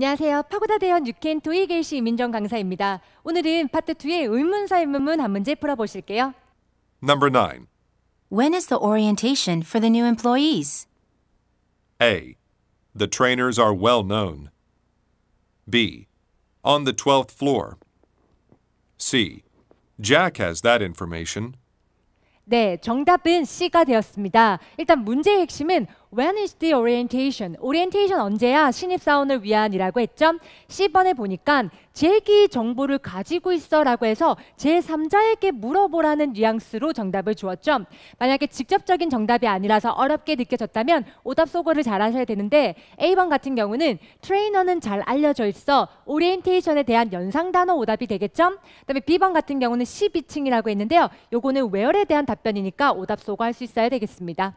안녕하세요. 파고다 대원 유캔 토익일시 이민정 강사입니다. 오늘은 파트 2의 의문사 의문문 한 문제 풀어보실게요. Number 9. When is the orientation for the new employees? A. The trainers are well known. B. On the 12th floor. C. Jack has that information. 네, 정답은 C가 되었습니다. 일단 문제의 핵심은 When is the orientation? 오리엔테이션 언제야? 신입사원을 위한이라고 했죠. 1 0번에 보니까 제기 정보를 가지고 있어라고 해서 제3자에게 물어보라는 뉘앙스로 정답을 주었죠. 만약에 직접적인 정답이 아니라서 어렵게 느껴졌다면 오답 소거를 잘 하셔야 되는데 A번 같은 경우는 트레이너는 잘 알려져 있어 오리엔테이션에 대한 연상 단어 오답이 되겠죠. 그다음에 B번 같은 경우는 12층이라고 했는데요. 요거는 웨어에 대한 답변이니까 오답 소거할 수 있어야 되겠습니다.